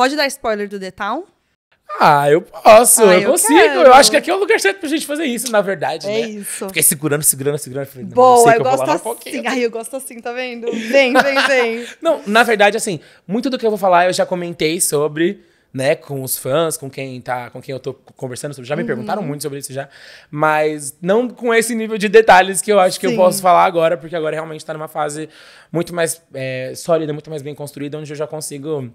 Pode dar spoiler do Detal? Ah, eu posso, ah, eu, eu, consigo. Quero. Eu acho que aqui é o lugar certo pra gente fazer isso, na verdade. É né? isso. Fiquei segurando, segurando, segurando. Falei, Boa, eu, eu gosto é? assim. Ai, eu gosto assim, tá vendo? Vem, vem, vem. Não, na verdade, assim, muito do que eu vou falar eu já comentei sobre, né, com os fãs, com quem tá, com quem eu tô conversando sobre. Já me uhum. perguntaram muito sobre isso já. Mas não com esse nível de detalhes que eu acho que Sim. eu posso falar agora, porque agora realmente tá numa fase muito mais é, sólida, muito mais bem construída, onde eu já consigo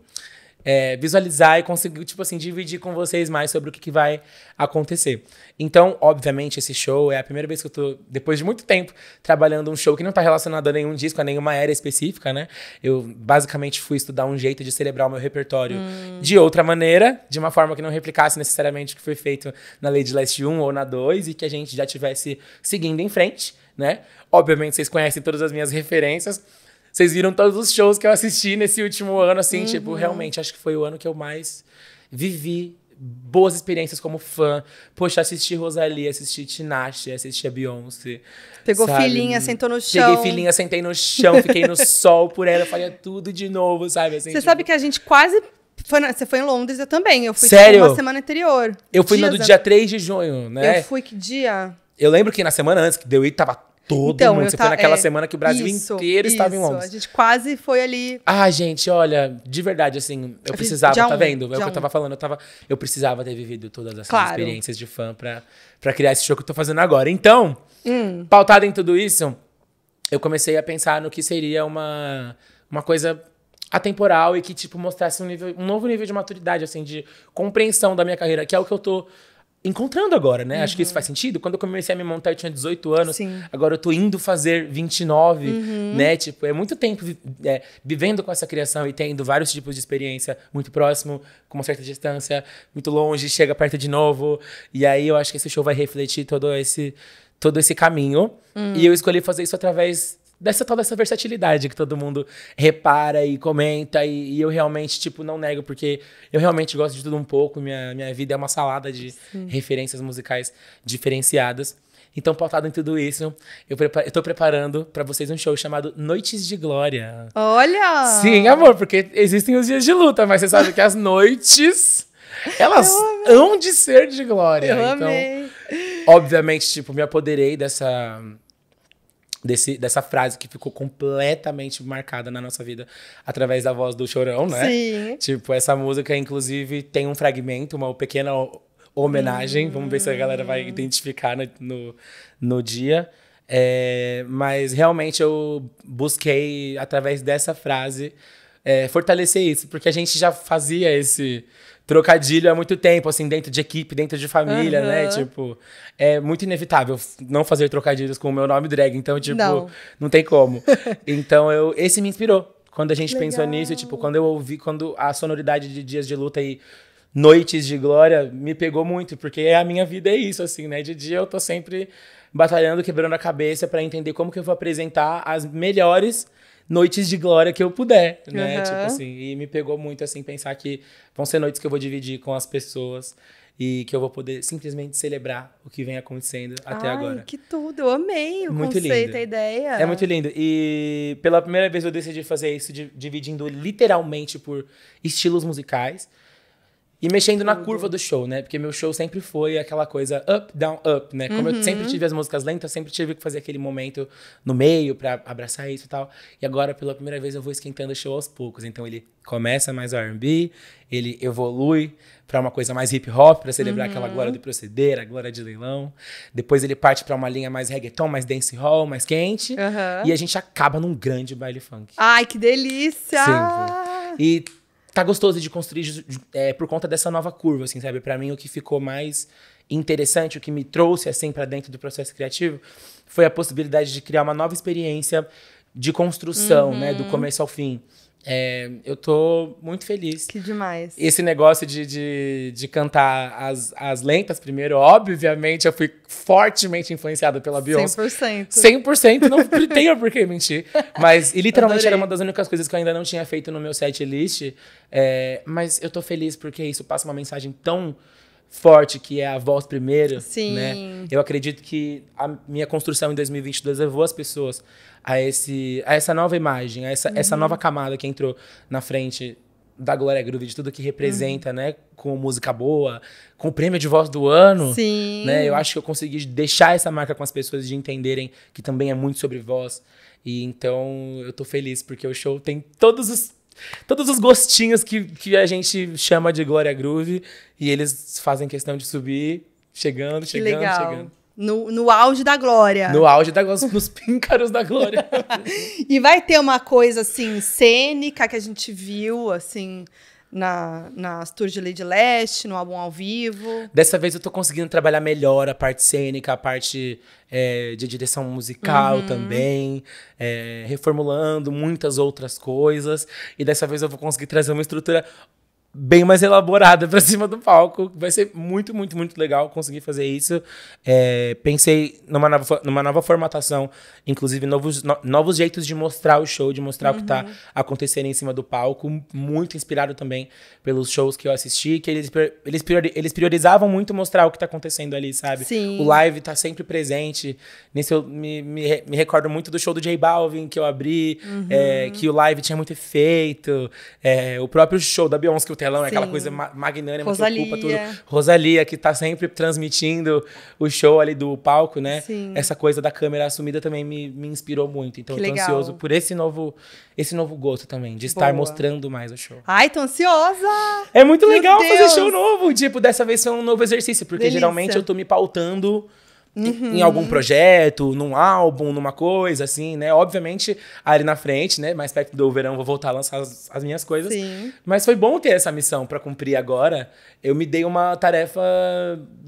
é, visualizar e conseguir, tipo assim, dividir com vocês mais sobre o que, que, vai acontecer. Então, obviamente, esse show é a primeira vez que eu tô, depois de muito tempo, trabalhando um show que não tá relacionado a nenhum disco, a nenhuma era específica, né? Eu basicamente fui estudar um jeito de celebrar o meu repertório hum. de outra maneira, de uma forma que não replicasse necessariamente o que foi feito na Lady Last 1 ou na 2 e que a gente já tivesse seguindo em frente, né? Obviamente, vocês conhecem todas as minhas referências. Vocês viram todos os shows que eu assisti nesse último ano, assim, uhum. tipo, realmente, acho que foi o ano que eu mais vivi boas experiências como fã. Poxa, assisti Rosalie, assisti Tinashe, assisti a Beyoncé. Pegou sabe? filhinha, sentou no chão. Peguei filhinha, sentei no chão, fiquei no sol por ela, faria tudo de novo, sabe? Assim, Você tipo... sabe que a gente quase foi na, você foi em Londres, eu também. Eu fui tipo, Sério? Tipo, uma semana anterior. Eu fui no dia 3 de junho, né? Eu fui que dia? Eu lembro que na semana antes que deu e tava Todo então, mundo. Você tá, foi naquela é, semana que o Brasil isso, inteiro isso, estava em Londres. A gente quase foi ali. Ah, gente, olha, de verdade, assim, eu precisava, tá vendo? É o que um. eu tava falando. Eu, tava, eu precisava ter vivido todas essas claro. experiências de fã pra, pra criar esse show que eu tô fazendo agora. Então, hum. pautado em tudo isso, eu comecei a pensar no que seria uma, uma coisa atemporal e que, tipo, mostrasse um, nível, um novo nível de maturidade, assim, de compreensão da minha carreira, que é o que eu tô encontrando agora, né? Uhum. Acho que isso uhum. faz sentido. Quando eu comecei a me montar, eu tinha 18 anos. Sim. Agora eu tô indo fazer 29, uhum. né? Tipo, é muito tempo é, vivendo com essa criação e tendo vários tipos de experiência, muito próximo, com uma certa distância, muito longe, chega perto de novo. E aí eu acho que esse show vai refletir todo esse todo esse caminho. Uhum. E eu escolhi fazer isso através dessa tal dessa versatilidade que todo mundo repara e comenta. E, e, eu realmente, tipo, não nego, porque eu realmente gosto de tudo um pouco. Minha, minha vida é uma salada de Sim. referências musicais diferenciadas. Então, pautado em tudo isso, eu, preparo, eu tô preparando para vocês um show chamado Noites de Glória. Olha! Sim, amor, porque existem os dias de luta, mas você sabe que as noites, elas hão de ser de glória. Eu então, amei. obviamente, tipo, me apoderei dessa desse, dessa frase que ficou completamente marcada na nossa vida através da voz do Chorão, né? Sim. Tipo, essa música, inclusive, tem um fragmento, uma pequena homenagem. Hum. Vamos ver se a galera vai hum. identificar no, no, no dia. É, mas realmente eu busquei, através dessa frase, é, fortalecer isso, porque a gente já fazia esse trocadilho há muito tempo, assim, dentro de equipe, dentro de família, uhum. né? Tipo, é muito inevitável não fazer trocadilhos com o meu nome drag. Então, tipo, não, não tem como. então, eu, esse me inspirou. Quando a gente Legal. pensou nisso, tipo, quando eu ouvi, quando a sonoridade de Dias de Luta e Noites de Glória me pegou muito, porque é a minha vida é isso, assim, né? De dia eu tô sempre batalhando, quebrando a cabeça para entender como que eu vou apresentar as melhores noites de glória que eu puder, né? Uhum. Tipo assim, e me pegou muito assim pensar que vão ser noites que eu vou dividir com as pessoas e que eu vou poder simplesmente celebrar o que vem acontecendo até Ai, agora. Que tudo, eu amei o muito conceito, lindo. a ideia. É muito lindo. E pela primeira vez eu decidi fazer isso dividindo literalmente por estilos musicais. E mexendo na curva do show, né? Porque meu show sempre foi aquela coisa up, down, up, né? Como uhum. eu sempre tive as músicas lentas, eu sempre tive que fazer aquele momento no meio para abraçar isso e tal. E agora, pela primeira vez, eu vou esquentando o show aos poucos. Então ele começa mais R&B, ele evolui para uma coisa mais hip hop, para celebrar uhum. aquela glória do proceder, a glória de leilão. Depois ele parte para uma linha mais reggaeton, mais dance hall, mais quente. Uhum. E a gente acaba num grande baile funk. Ai, que delícia! Sim. E tá gostoso de construir é, por conta dessa nova curva, assim, sabe? Para mim, o que ficou mais interessante, o que me trouxe, assim, para dentro do processo criativo, foi a possibilidade de criar uma nova experiência de construção, uhum. né? Do uhum. começo ao fim. É, eu tô muito feliz. Que demais. Esse negócio de, de, de, cantar as, as lentas primeiro, obviamente, eu fui fortemente influenciada pela Beyoncé. 100%. 100%, não tenho por que mentir. Mas, e literalmente Adorei. era uma das únicas coisas que eu ainda não tinha feito no meu set list. É, mas eu tô feliz porque isso passa uma mensagem tão forte, que é a voz primeiro, Sim. né? Eu acredito que a minha construção em 2022 levou as pessoas a, esse, a essa nova imagem, a essa, uhum. essa nova camada que entrou na frente da Glória Groove, de tudo que representa, uhum. né? Com música boa, com o prêmio de voz do ano. Sim. Né? Eu acho que eu consegui deixar essa marca com as pessoas de entenderem que também é muito sobre voz. E então eu tô feliz porque o show tem todos os todos os gostinhos que, que a gente chama de Glória Groove e eles fazem questão de subir, chegando, chegando, que legal. chegando. No, no auge da glória. No auge da glória, nos píncaros da glória. e vai ter uma coisa, assim, cênica que a gente viu, assim, na, nas tours de Lady Leste, no álbum ao vivo. Dessa vez eu tô conseguindo trabalhar melhor a parte cênica, a parte é, de direção musical uhum. também, é, reformulando muitas outras coisas. E dessa vez eu vou conseguir trazer uma estrutura bem mais elaborada para cima do palco. Vai ser muito, muito, muito legal conseguir fazer isso. É, pensei numa nova, numa nova formatação, inclusive novos, no, novos jeitos de mostrar o show, de mostrar uhum. o que está uhum. acontecendo em cima do palco. Muito inspirado também pelos shows que eu assisti, que eles, eles, priori, eles priorizavam muito mostrar o que está acontecendo ali, sabe? Sim. O live está sempre presente. Nesse eu me, me, me, recordo muito do show do J Balvin que eu abri, é, uhum. é, que o live tinha muito efeito. É, o próprio show da Beyoncé que eu telão, né? Sim. aquela coisa magnânima Rosalia. que ocupa tudo. Rosalia, que tá sempre transmitindo o show ali do palco, né? Sim. Essa coisa da câmera assumida também me, me inspirou muito. Então, que eu tô legal. ansioso por esse novo, esse novo gosto também, de estar Boa. mostrando mais o show. Ai, tô ansiosa! É muito Meu legal Deus. fazer show novo. Tipo, dessa vez foi um novo exercício, porque Delícia. geralmente eu tô me pautando Uhum. em algum projeto, num álbum, numa coisa, assim, né? Obviamente, ali na frente, né? Mais perto do verão, vou voltar a lançar as, as minhas coisas. Sim. Mas foi bom ter essa missão para cumprir agora. Eu me dei uma tarefa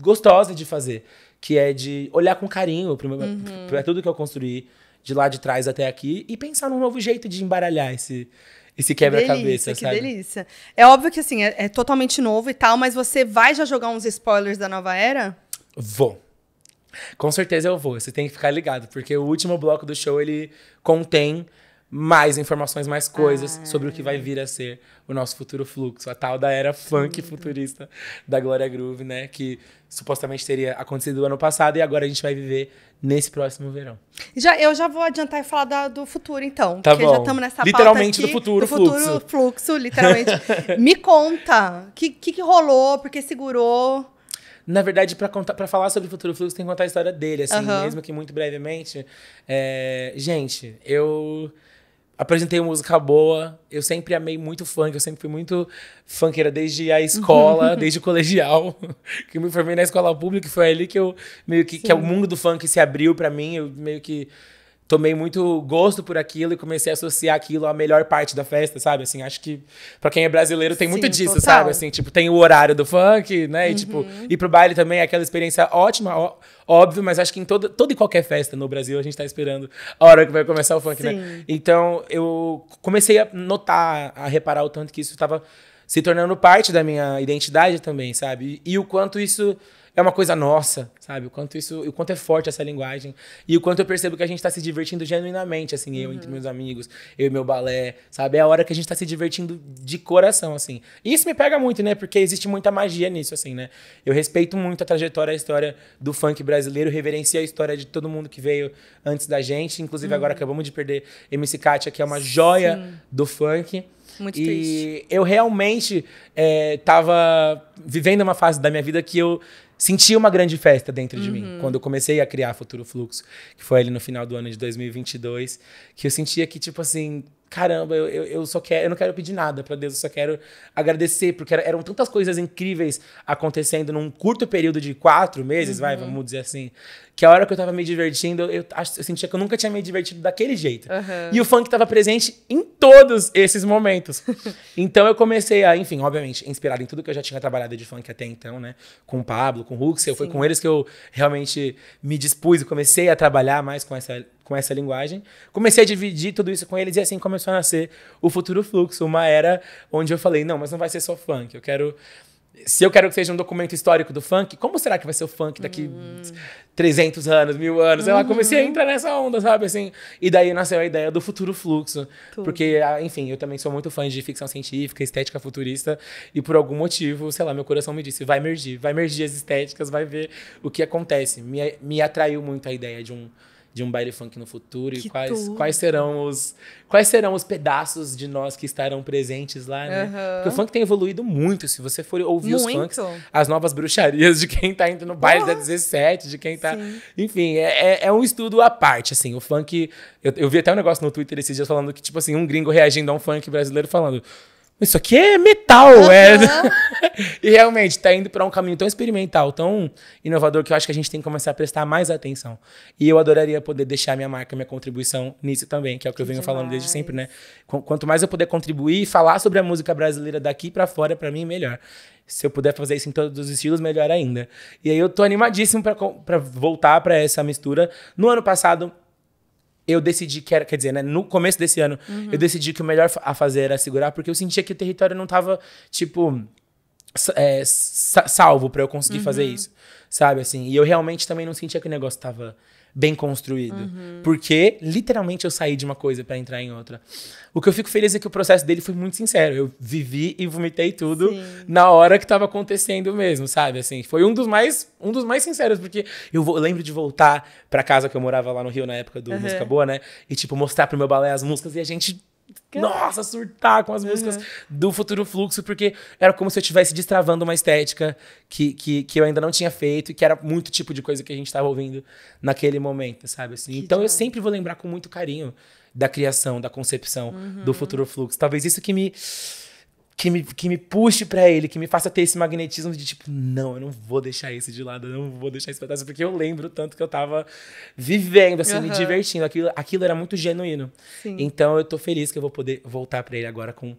gostosa de fazer, que é de olhar com carinho para uhum. tudo que eu construí de lá de trás até aqui e pensar num novo jeito de embaralhar esse esse quebra-cabeça, sabe? Que delícia. É óbvio que assim, é, é totalmente novo e tal, mas você vai já jogar uns spoilers da nova era? Vou. Com certeza eu vou. Você tem que ficar ligado, porque o último bloco do show ele contém mais informações, mais coisas ah, sobre o que vai vir a ser o nosso futuro fluxo, a tal da era funk futurista da Glória Groove, né? Que supostamente teria acontecido ano passado e agora a gente vai viver nesse próximo verão. Já, eu já vou adiantar e falar da, do futuro, então. Tá porque bom. já estamos nessa Literalmente aqui, do futuro, do futuro fluxo. literalmente. Me conta, o que, que, que rolou, porque segurou? na verdade, pra, contar, pra falar sobre o Futuro Fluxo, tem que contar a história dele, assim, uhum. mesmo que muito brevemente. É, gente, eu apresentei música boa. Eu sempre amei muito funk, eu sempre fui muito funkeira desde a escola, desde o colegial, que eu me formei na escola pública, foi ali que eu meio que, que é o mundo do funk se abriu para mim, eu meio que tomei muito gosto por aquilo e comecei a associar aquilo à melhor parte da festa, sabe? Assim, acho que para quem é brasileiro tem muito disso, total. sabe? Assim, tipo, tem o horário do funk, né? E tipo, uhum. tipo, ir pro baile também é aquela experiência ótima, ó, óbvio, mas acho que em toda, toda e qualquer festa no Brasil a gente tá esperando a hora que vai começar o funk, né? Sim. né? Então, eu comecei a notar, a reparar o tanto que isso estava se tornando parte da minha identidade também, sabe? E, e o quanto isso é uma coisa nossa, sabe? O quanto isso, o quanto é forte essa linguagem e o quanto eu percebo que a gente tá se divertindo genuinamente, assim, eu entre uhum. meus amigos, eu e meu balé, sabe? É a hora que a gente tá se divertindo de coração, assim. E isso me pega muito, né? Porque existe muita magia nisso, assim, né? Eu respeito muito a trajetória, a história do funk brasileiro, reverencio a história de todo mundo que veio antes da gente, inclusive uhum. agora acabamos de perder MC Katia, que é uma joia Sim. do funk. Muito e triste. eu realmente estava é, vivendo uma fase da minha vida que eu sentia uma grande festa dentro uhum. de mim. Uhum. Quando eu comecei a criar Futuro Fluxo, que foi ali no final do ano de 2022, que eu sentia que, tipo assim, caramba, eu, eu, só quero, eu não quero pedir nada para Deus, eu só quero agradecer, porque eram tantas coisas incríveis acontecendo num curto período de quatro meses, uhum. vai, vamos dizer assim que a hora que eu tava me divertindo, eu, eu sentia que eu nunca tinha me divertido daquele jeito. Uhum. E o funk tava presente em todos esses momentos. então eu comecei a, enfim, obviamente, inspirado em tudo que eu já tinha trabalhado de funk até então, né? Com o Pablo, com o Huxley, foi com eles que eu realmente me dispus e comecei a trabalhar mais com essa com essa linguagem. Comecei a dividir tudo isso com eles e assim começou a nascer o Futuro Fluxo, uma era onde eu falei, não, mas não vai ser só funk, eu quero se eu quero que seja um documento histórico do funk, como será que vai ser o funk daqui uhum. 300 anos, mil anos? Uhum. Sei lá, uhum. comecei a entrar nessa onda, sabe? Assim, e daí nasceu a ideia do futuro fluxo. Tudo. Porque, ah, enfim, eu também sou muito fã de ficção científica, estética futurista, e por algum motivo, sei lá, meu coração me disse: vai mergir, vai mergir as estéticas, vai ver o que acontece. Me, me atraiu muito a ideia de um de um baile funk no futuro que e quais, quais serão os quais serão os pedaços de nós que estarão presentes lá, né? Uhum. Porque o funk tem evoluído muito, se você for ouvir muito. os funks, as novas bruxarias de quem tá indo no baile uhum. da 17, de quem tá, Sim. enfim, é, é, é, um estudo à parte, assim, o funk, eu, eu vi até um negócio no Twitter esses dias falando que tipo assim, um gringo reagindo a um funk brasileiro falando isso aqui é metal, uhum. é. e realmente está indo para um caminho tão experimental, tão inovador que eu acho que a gente tem que começar a prestar mais atenção. E eu adoraria poder deixar minha marca, minha contribuição nisso também, que é o que, que eu venho demais. falando desde sempre, né? Quanto mais eu puder contribuir e falar sobre a música brasileira daqui para fora, para mim melhor. Se eu puder fazer isso em todos os estilos, melhor ainda. E aí eu tô animadíssimo para voltar para essa mistura. No ano passado, eu decidi que era, quer dizer, né, no começo desse ano, uhum. eu decidi que o melhor a fazer era segurar, porque eu sentia que o território não tava, tipo, é, salvo para eu conseguir uhum. fazer isso, sabe, assim, e eu realmente também não sentia que o negócio tava bem construído. Uhum. Porque literalmente eu saí de uma coisa para entrar em outra. O que eu fico feliz é que o processo dele foi muito sincero. Eu vivi e vomitei tudo Sim. na hora que estava acontecendo mesmo, sabe? Assim, foi um dos mais um dos mais sinceros, porque eu, vou, eu lembro de voltar para casa que eu morava lá no Rio na época do uhum. Música Boa, né? E tipo mostrar pro meu balé as músicas e a gente nossa, surtar com as músicas do Futuro Fluxo, porque era como se eu estivesse destravando uma estética que, que, que eu ainda não tinha feito e que era muito tipo de coisa que a gente estava ouvindo naquele momento, sabe? Assim. então eu sempre vou lembrar com muito carinho da criação, da concepção uhum. do Futuro Fluxo. Talvez isso que me que me, que me puxe para ele, que me faça ter esse magnetismo de tipo, não, eu não vou deixar isso de lado, eu não vou deixar isso pra trás, porque eu lembro tanto que eu tava vivendo, assim, uhum. me divertindo. Aquilo, aquilo era muito genuíno. Sim. Então eu tô feliz que eu vou poder voltar para ele agora com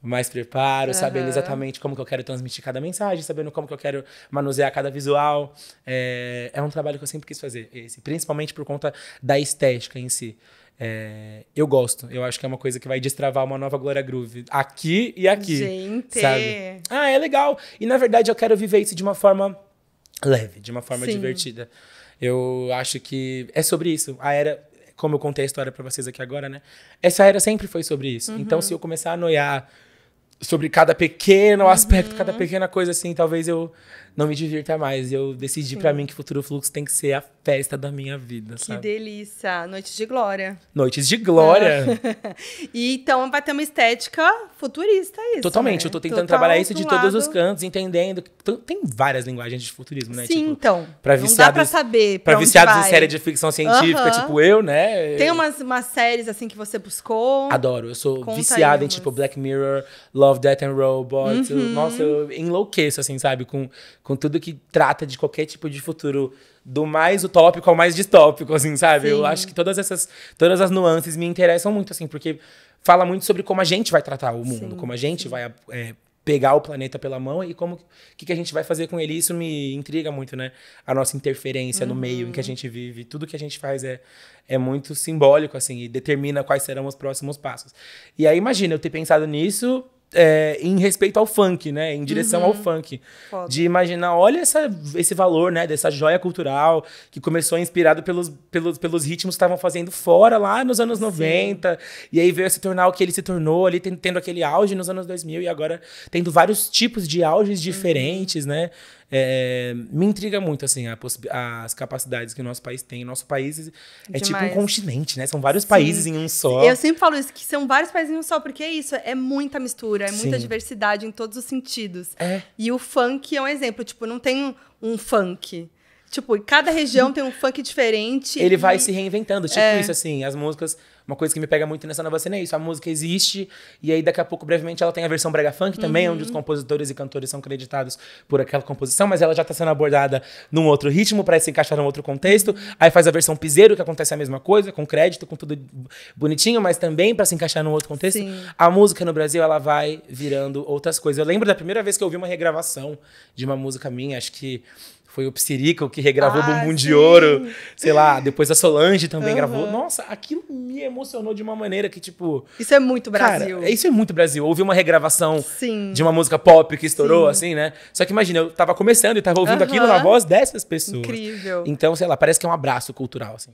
mais preparo, uhum. sabendo exatamente como que eu quero transmitir cada mensagem, sabendo como que eu quero manusear cada visual. É, é um trabalho que eu sempre quis fazer, esse, principalmente por conta da estética em si. É, eu gosto. Eu acho que é uma coisa que vai destravar uma nova Glória Groove. Aqui e aqui. Gente. Sabe? Ah, é legal. E na verdade eu quero viver isso de uma forma leve, de uma forma Sim. divertida. Eu acho que é sobre isso. A era, como eu contei a história para vocês aqui agora, né? Essa era sempre foi sobre isso. Uhum. Então, se eu começar a noiar sobre cada pequeno uhum. aspecto, cada pequena coisa assim, talvez eu não me divirta mais. E eu decidi para mim que Futuro Fluxo tem que ser a festa da minha vida, que sabe? Que delícia! Noites de glória. Noites de glória! Ah. e então vai ter uma estética futurista isso, Totalmente. Né? Eu tô tentando Total trabalhar isso de todos lado. os cantos, entendendo. Tem várias linguagens de futurismo, né? Sim, tipo, então. Pra viciados, não dá pra saber pra, pra viciados vai. em série de ficção científica, uh -huh. tipo eu, né? Tem umas, umas séries, assim, que você buscou? Adoro. Eu sou Conta viciado em, tipo, Black Mirror, Love, Death and Robots. Uhum. nossa, eu enlouqueço, assim, sabe? Com, com tudo que trata de qualquer tipo de futuro, do mais utópico ao mais distópico, assim, sabe? Sim. Eu acho que todas essas, todas as nuances me interessam muito, assim, porque fala muito sobre como a gente vai tratar o mundo, Sim. como a gente vai é, pegar o planeta pela mão e como que, que a gente vai fazer com ele. Isso me intriga muito, né? A nossa interferência uhum. no meio em que a uhum. gente vive, tudo que a gente faz é, é muito simbólico, assim, e determina quais serão os próximos passos. E aí, imagina eu ter pensado nisso é, em respeito ao funk, né? Em direção uhum. ao funk. Foda. De imaginar, olha essa, esse valor, né? Dessa joia cultural que começou inspirado pelos, pelos, pelos ritmos que estavam fazendo fora lá nos anos Sim. 90. E aí veio a se tornar o que ele se tornou ali, tendo, tendo aquele auge nos anos 2000 e agora tendo vários tipos de auges uhum. diferentes, uhum. né? É, é, me intriga muito, assim, as capacidades que o nosso país tem. Nosso país é Demais. tipo um continente, né? São vários Sim. países em um só. Eu sempre falo isso, que são vários países em um só, porque é isso, é muita mistura, é Sim. muita diversidade em todos os sentidos. É. E o funk é um exemplo, tipo, não tem um funk. Tipo, cada região tem um funk diferente. Ele e... vai se reinventando, tipo é. isso, assim, as músicas uma coisa que me pega muito nessa nova cena é isso. A música existe, e aí daqui a pouco, brevemente, ela tem a versão brega funk uhum. também, onde os uhum. compositores e cantores são creditados por aquela composição, mas ela já está sendo abordada num outro ritmo para se encaixar num outro contexto. Aí faz a versão piseiro, que acontece a mesma coisa, com crédito, com tudo bonitinho, mas também para se encaixar num outro contexto. Sim. A música no Brasil, ela vai virando outras coisas. Eu lembro da primeira vez que eu ouvi uma regravação de uma música minha, acho que foi o Psirico que regravou ah, Bumbum sim. de Ouro. Sei lá, depois a Solange também uhum. gravou. Nossa, aquilo me emocionou de uma maneira que, tipo. Isso é muito Brasil. Cara, é, isso é muito Brasil. Houve uma regravação sim. de uma música pop que estourou, sim. assim, né? Só que imagina, eu tava começando e tava ouvindo uhum. aquilo na voz dessas pessoas. Incrível. Então, sei lá, parece que é um abraço cultural, assim.